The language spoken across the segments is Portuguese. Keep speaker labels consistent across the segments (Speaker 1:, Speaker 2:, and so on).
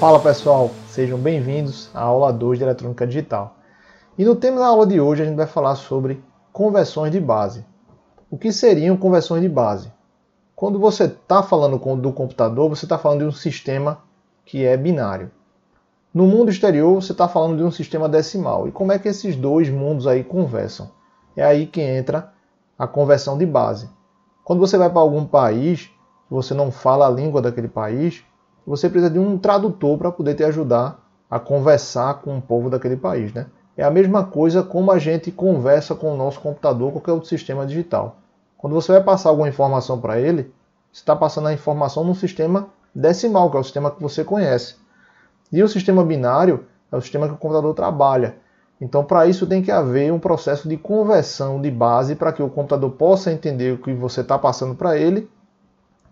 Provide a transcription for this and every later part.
Speaker 1: Fala pessoal, sejam bem-vindos à aula 2 de eletrônica digital. E no tema da aula de hoje a gente vai falar sobre conversões de base. O que seriam conversões de base? Quando você está falando do computador, você está falando de um sistema que é binário. No mundo exterior, você está falando de um sistema decimal. E como é que esses dois mundos aí conversam? É aí que entra a conversão de base. Quando você vai para algum país, você não fala a língua daquele país, você precisa de um tradutor para poder te ajudar a conversar com o povo daquele país, né? É a mesma coisa como a gente conversa com o nosso computador, qualquer outro sistema digital. Quando você vai passar alguma informação para ele, você está passando a informação num sistema decimal, que é o sistema que você conhece. E o sistema binário é o sistema que o computador trabalha. Então, para isso tem que haver um processo de conversão de base para que o computador possa entender o que você está passando para ele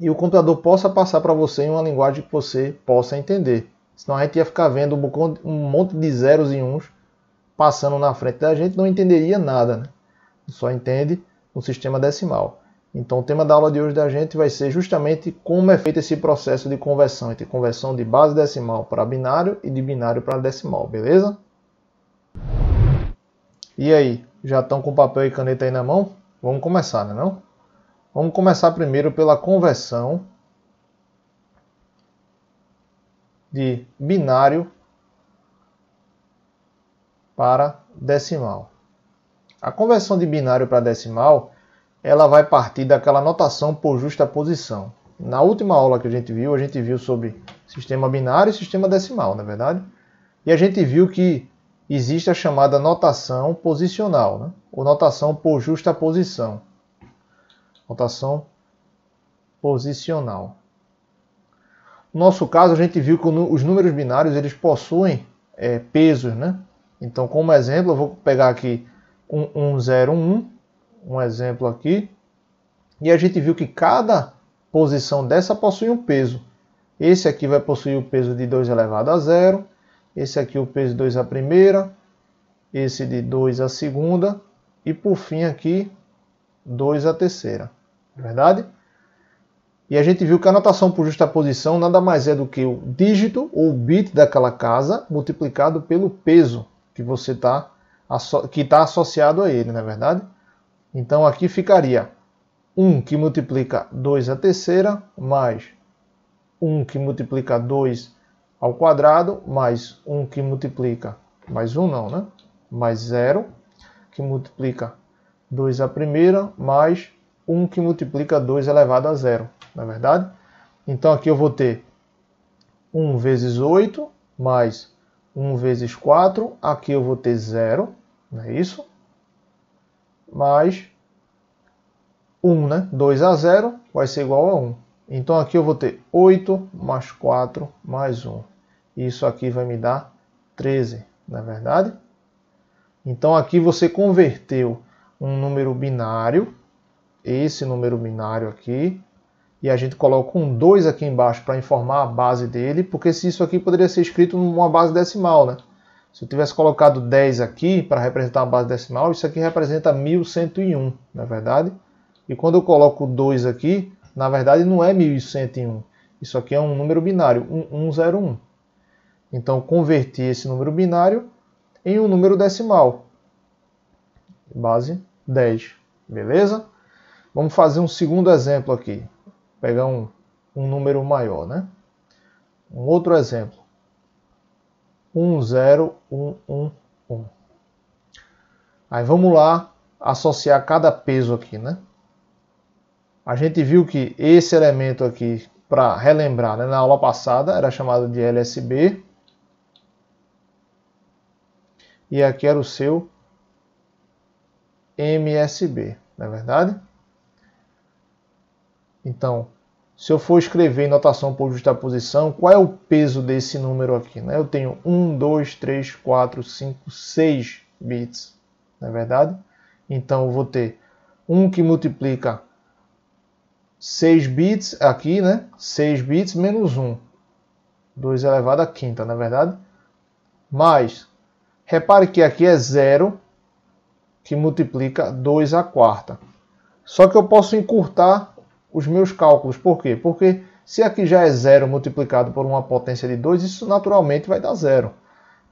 Speaker 1: e o computador possa passar para você em uma linguagem que você possa entender. Senão a gente ia ficar vendo um monte de zeros e uns passando na frente da gente, não entenderia nada, né? Só entende no sistema decimal. Então o tema da aula de hoje da gente vai ser justamente como é feito esse processo de conversão entre conversão de base decimal para binário e de binário para decimal, beleza? E aí, já estão com papel e caneta aí na mão? Vamos começar, né não? Vamos começar primeiro pela conversão de binário para decimal. A conversão de binário para decimal, ela vai partir daquela notação por justaposição. Na última aula que a gente viu, a gente viu sobre sistema binário e sistema decimal, na é verdade? E a gente viu que existe a chamada notação posicional, né? ou notação por justaposição rotação posicional. No nosso caso, a gente viu que os números binários eles possuem é, pesos, né? Então, como exemplo, eu vou pegar aqui um, um 0, 1, um exemplo aqui, e a gente viu que cada posição dessa possui um peso. Esse aqui vai possuir o peso de 2 elevado a 0, esse aqui o peso de 2 à primeira, esse de 2 à segunda, e por fim aqui, 2 à terceira. É verdade? E a gente viu que a notação por justaposição nada mais é do que o dígito ou bit daquela casa multiplicado pelo peso que você está que está associado a ele, não é verdade? Então aqui ficaria 1 que multiplica 2 à terceira mais 1 que multiplica 2 ao quadrado mais 1 que multiplica mais 1 não, né? Mais 0 que multiplica 2 à primeira mais 1 que multiplica 2 é elevado a zero, não é verdade? Então aqui eu vou ter 1 vezes 8 mais 1 vezes 4, aqui eu vou ter 0, não é isso? Mais 1, né? 2 a 0 vai ser igual a 1. Então aqui eu vou ter 8 mais 4 mais 1. Isso aqui vai me dar 13, não é verdade? Então aqui você converteu um número binário esse número binário aqui, e a gente coloca um 2 aqui embaixo para informar a base dele, porque se isso aqui poderia ser escrito numa base decimal, né? Se eu tivesse colocado 10 aqui para representar uma base decimal, isso aqui representa 1101, na é verdade. E quando eu coloco 2 aqui, na verdade não é 1101. Isso aqui é um número binário, 1101. Então converti esse número binário em um número decimal. Base 10, beleza? Vamos fazer um segundo exemplo aqui. Pegar um, um número maior, né? Um outro exemplo. 10111. Aí vamos lá associar cada peso aqui, né? A gente viu que esse elemento aqui, para relembrar, né, na aula passada era chamado de LSB. E aqui era o seu MSB, não é verdade? Então, se eu for escrever em notação por justaposição, qual é o peso desse número aqui? Né? Eu tenho 1, 2, 3, 4, 5, 6 bits, não é verdade? Então, eu vou ter 1 que multiplica 6 bits aqui, né? 6 bits menos 1. 2 elevado a quinta, na é verdade? Mais, repare que aqui é 0 que multiplica 2 a quarta. Só que eu posso encurtar os meus cálculos. Por quê? Porque se aqui já é zero multiplicado por uma potência de 2, isso naturalmente vai dar zero.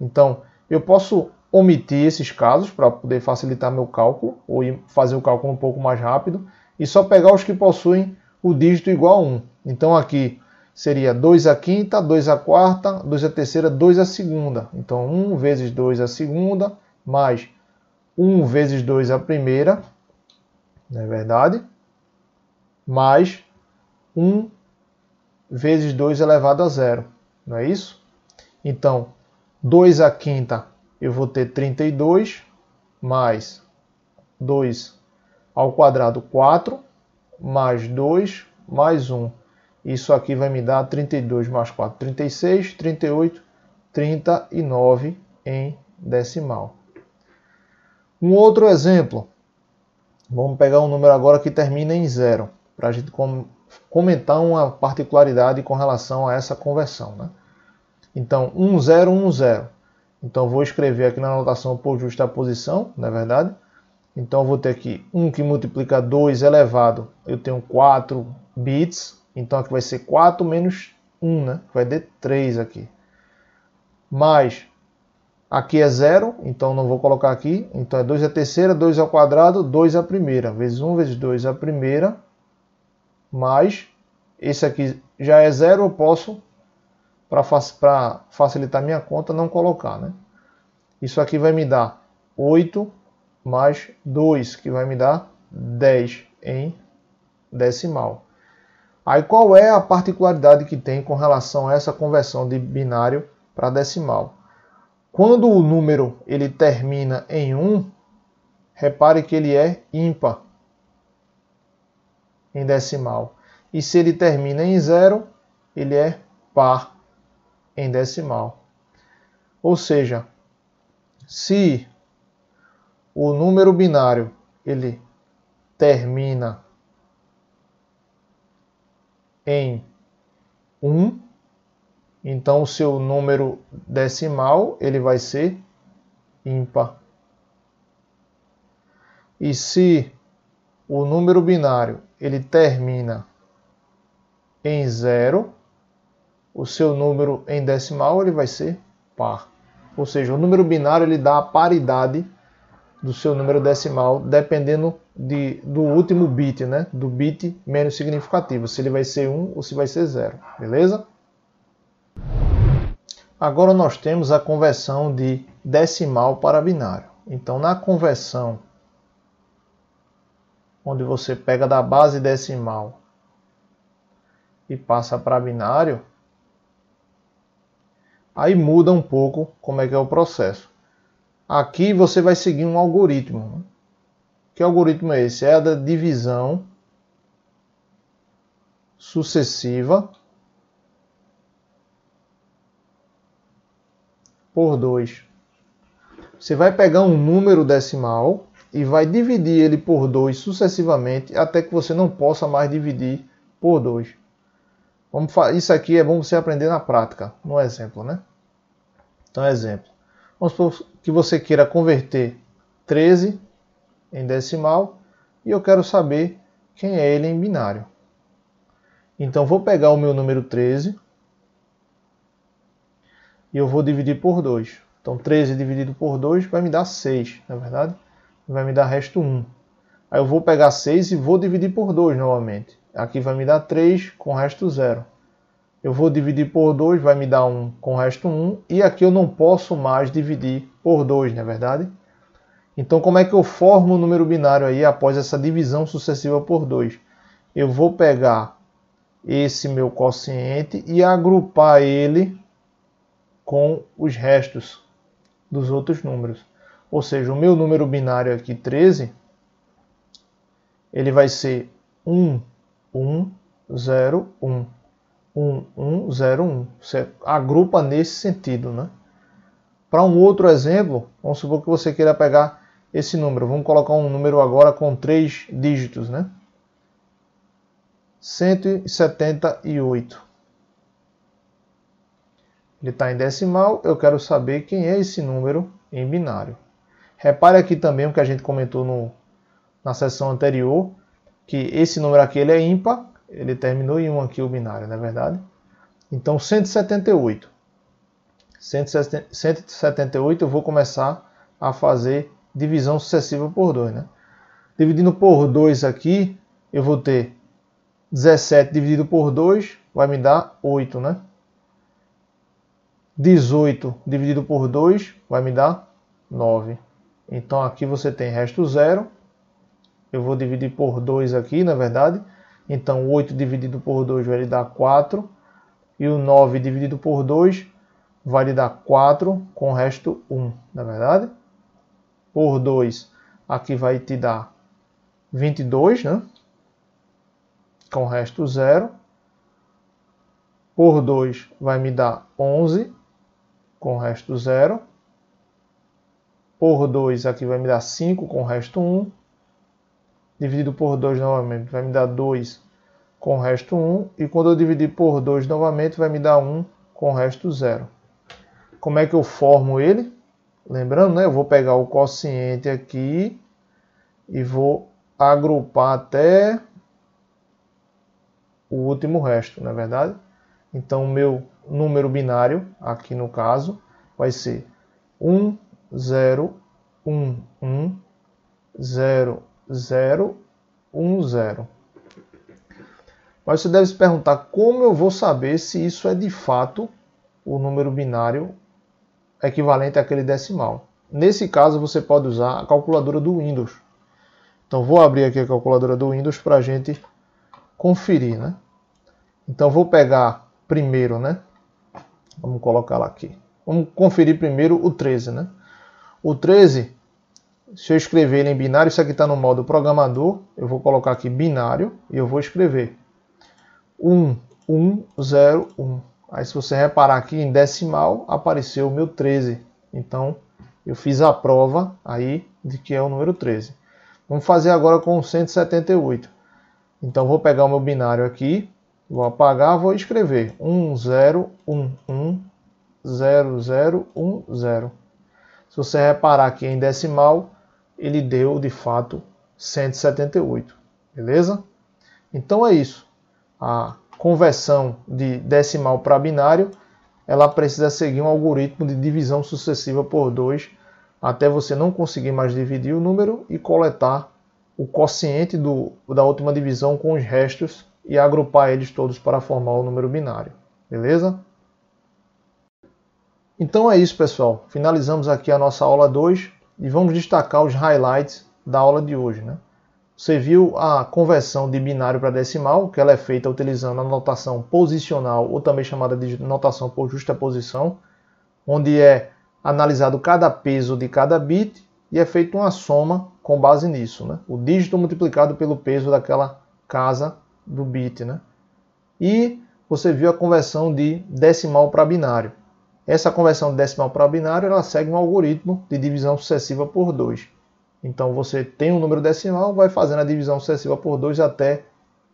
Speaker 1: Então, eu posso omitir esses casos para poder facilitar meu cálculo ou fazer o cálculo um pouco mais rápido e só pegar os que possuem o dígito igual a 1. Então aqui seria 2 a quinta, 2 a quarta, 2 a terceira, 2 a segunda. Então 1 vezes 2 a segunda mais 1 vezes 2 a primeira, não é verdade? mais 1 vezes 2 elevado a zero, não é isso? Então, 2 à quinta eu vou ter 32 mais 2 ao quadrado 4 mais 2 mais 1. Isso aqui vai me dar 32 mais 4, 36, 38, 39 em decimal. Um outro exemplo. Vamos pegar um número agora que termina em zero para a gente com, comentar uma particularidade com relação a essa conversão. Né? Então, 1010. Então, vou escrever aqui na notação por justaposição, não é verdade? Então, vou ter aqui 1 que multiplica 2 elevado, eu tenho 4 bits. Então, aqui vai ser 4 menos 1, né? Vai dar 3 aqui. Mais, aqui é 0, então não vou colocar aqui. Então, é 2 a terceira, 2 ao quadrado, 2 a primeira. Vezes 1, vezes 2 a primeira, mais esse aqui já é zero, eu posso, para facilitar minha conta, não colocar, né? Isso aqui vai me dar 8 mais 2, que vai me dar 10 em decimal. Aí qual é a particularidade que tem com relação a essa conversão de binário para decimal? Quando o número ele termina em 1, repare que ele é ímpar em decimal. E se ele termina em zero, ele é par em decimal. Ou seja, se o número binário ele termina em 1, então o seu número decimal ele vai ser ímpar. E se o número binário ele termina em zero, o seu número em decimal ele vai ser par. Ou seja, o número binário ele dá a paridade do seu número decimal dependendo de, do último bit, né? do bit menos significativo, se ele vai ser 1 ou se vai ser 0, beleza? Agora nós temos a conversão de decimal para binário. Então, na conversão onde você pega da base decimal e passa para binário, aí muda um pouco como é que é o processo. Aqui você vai seguir um algoritmo. Que algoritmo é esse? É a da divisão sucessiva por 2. Você vai pegar um número decimal e vai dividir ele por 2 sucessivamente até que você não possa mais dividir por 2. Isso aqui é bom você aprender na prática, no exemplo, né? Então, exemplo. Vamos supor que você queira converter 13 em decimal e eu quero saber quem é ele em binário. Então, vou pegar o meu número 13 e eu vou dividir por 2. Então, 13 dividido por 2 vai me dar 6, na é verdade? vai me dar resto 1. Aí eu vou pegar 6 e vou dividir por 2 novamente. Aqui vai me dar 3 com resto 0. Eu vou dividir por 2, vai me dar 1 com resto 1. E aqui eu não posso mais dividir por 2, não é verdade? Então como é que eu formo o número binário aí após essa divisão sucessiva por 2? Eu vou pegar esse meu quociente e agrupar ele com os restos dos outros números. Ou seja, o meu número binário aqui, 13, ele vai ser 1, 1, 0, 1. 1, 1, 0, 1. Você agrupa nesse sentido, né? Para um outro exemplo, vamos supor que você queira pegar esse número. Vamos colocar um número agora com três dígitos, né? 178. Ele está em decimal, eu quero saber quem é esse número em binário. Repare aqui também o que a gente comentou no, na sessão anterior, que esse número aqui ele é ímpar, ele terminou em 1 aqui o binário, não é verdade? Então 178. 178 eu vou começar a fazer divisão sucessiva por 2, né? Dividindo por 2 aqui, eu vou ter 17 dividido por 2 vai me dar 8, né? 18 dividido por 2 vai me dar 9. Então aqui você tem resto zero. Eu vou dividir por 2 aqui, na verdade. Então 8 dividido por 2 vai lhe dar 4. E o 9 dividido por 2 vai lhe dar 4 com resto 1, na verdade. Por 2, aqui vai te dar 22, né? Com resto 0. Por 2 vai me dar 11 com resto 0 por 2 aqui vai me dar 5 com o resto 1. Dividido por 2 novamente vai me dar 2 com o resto 1. E quando eu dividir por 2 novamente vai me dar 1 com o resto 0. Como é que eu formo ele? Lembrando, né, eu vou pegar o quociente aqui e vou agrupar até o último resto, não é verdade? Então, o meu número binário, aqui no caso, vai ser 1 zero um um zero zero um zero. Mas você deve se perguntar como eu vou saber se isso é de fato o número binário equivalente àquele decimal. Nesse caso, você pode usar a calculadora do Windows. Então, vou abrir aqui a calculadora do Windows para a gente conferir, né? Então, vou pegar primeiro, né? Vamos colocar lá aqui. Vamos conferir primeiro o 13, né? O 13, se eu escrever ele em binário, isso aqui está no modo programador, eu vou colocar aqui binário e eu vou escrever 1, 1, 0, 1. Aí se você reparar aqui em decimal, apareceu o meu 13. Então, eu fiz a prova aí de que é o número 13. Vamos fazer agora com 178. Então, vou pegar o meu binário aqui, vou apagar, vou escrever 1, 0, 1, 1, 0, 0, 1, 0. Se você reparar aqui em decimal, ele deu de fato 178, beleza? Então é isso. A conversão de decimal para binário, ela precisa seguir um algoritmo de divisão sucessiva por 2 até você não conseguir mais dividir o número e coletar o quociente do, da última divisão com os restos e agrupar eles todos para formar o número binário. Beleza? Então é isso, pessoal. Finalizamos aqui a nossa aula 2 e vamos destacar os highlights da aula de hoje. Né? Você viu a conversão de binário para decimal, que ela é feita utilizando a notação posicional, ou também chamada de notação por justaposição, onde é analisado cada peso de cada bit e é feita uma soma com base nisso, né? o dígito multiplicado pelo peso daquela casa do bit. Né? E você viu a conversão de decimal para binário. Essa conversão de decimal para binário ela segue um algoritmo de divisão sucessiva por 2. Então você tem um número decimal, vai fazendo a divisão sucessiva por 2 até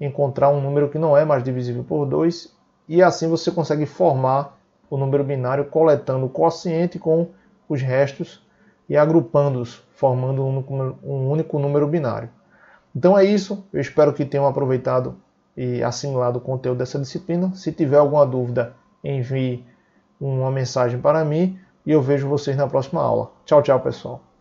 Speaker 1: encontrar um número que não é mais divisível por 2 e assim você consegue formar o número binário coletando o quociente com os restos e agrupando-os, formando um único número binário. Então é isso, eu espero que tenham aproveitado e assimilado o conteúdo dessa disciplina. Se tiver alguma dúvida, envie uma mensagem para mim e eu vejo vocês na próxima aula. Tchau, tchau, pessoal.